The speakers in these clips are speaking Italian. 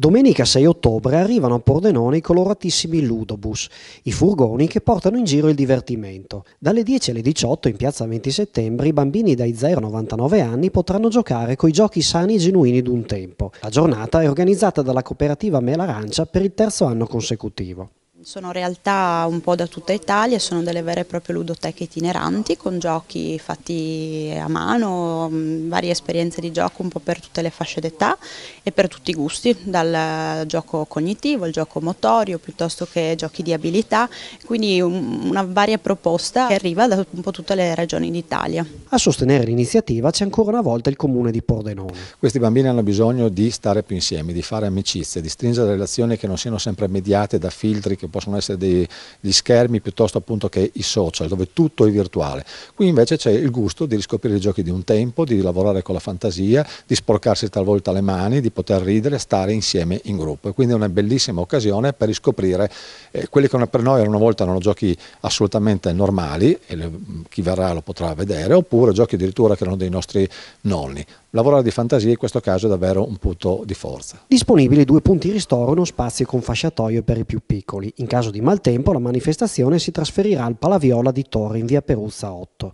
Domenica 6 ottobre arrivano a Pordenone i coloratissimi Ludobus, i furgoni che portano in giro il divertimento. Dalle 10 alle 18 in piazza 20 settembre i bambini dai 0 ai 99 anni potranno giocare coi giochi sani e genuini d'un tempo. La giornata è organizzata dalla cooperativa Mela Arancia per il terzo anno consecutivo. Sono realtà un po' da tutta Italia, sono delle vere e proprie ludoteche itineranti con giochi fatti a mano, varie esperienze di gioco un po' per tutte le fasce d'età e per tutti i gusti, dal gioco cognitivo, il gioco motorio piuttosto che giochi di abilità, quindi una varia proposta che arriva da un po' tutte le regioni d'Italia. A sostenere l'iniziativa c'è ancora una volta il comune di Pordenone. Questi bambini hanno bisogno di stare più insieme, di fare amicizie, di stringere relazioni che non siano sempre mediate da filtri che che possono essere dei, gli schermi piuttosto appunto che i social, dove tutto è virtuale. Qui invece c'è il gusto di riscoprire i giochi di un tempo, di lavorare con la fantasia, di sporcarsi talvolta le mani, di poter ridere, stare insieme in gruppo. E quindi è una bellissima occasione per riscoprire eh, quelli che per noi una volta erano giochi assolutamente normali, e le, chi verrà lo potrà vedere, oppure giochi addirittura che erano dei nostri nonni. Lavorare di fantasia in questo caso è davvero un punto di forza. Disponibili due punti ristoro, uno spazio con fasciatoio per i più piccoli. In caso di maltempo la manifestazione si trasferirà al Palaviola di Torre in via Peruzza 8.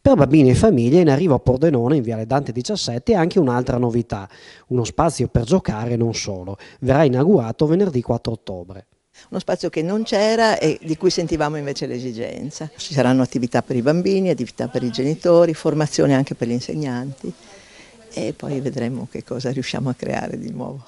Per bambini e famiglie in arrivo a Pordenone in Viale Dante 17 è anche un'altra novità, uno spazio per giocare non solo. Verrà inaugurato venerdì 4 ottobre. Uno spazio che non c'era e di cui sentivamo invece l'esigenza. Ci saranno attività per i bambini, attività per i genitori, formazione anche per gli insegnanti e poi vedremo che cosa riusciamo a creare di nuovo.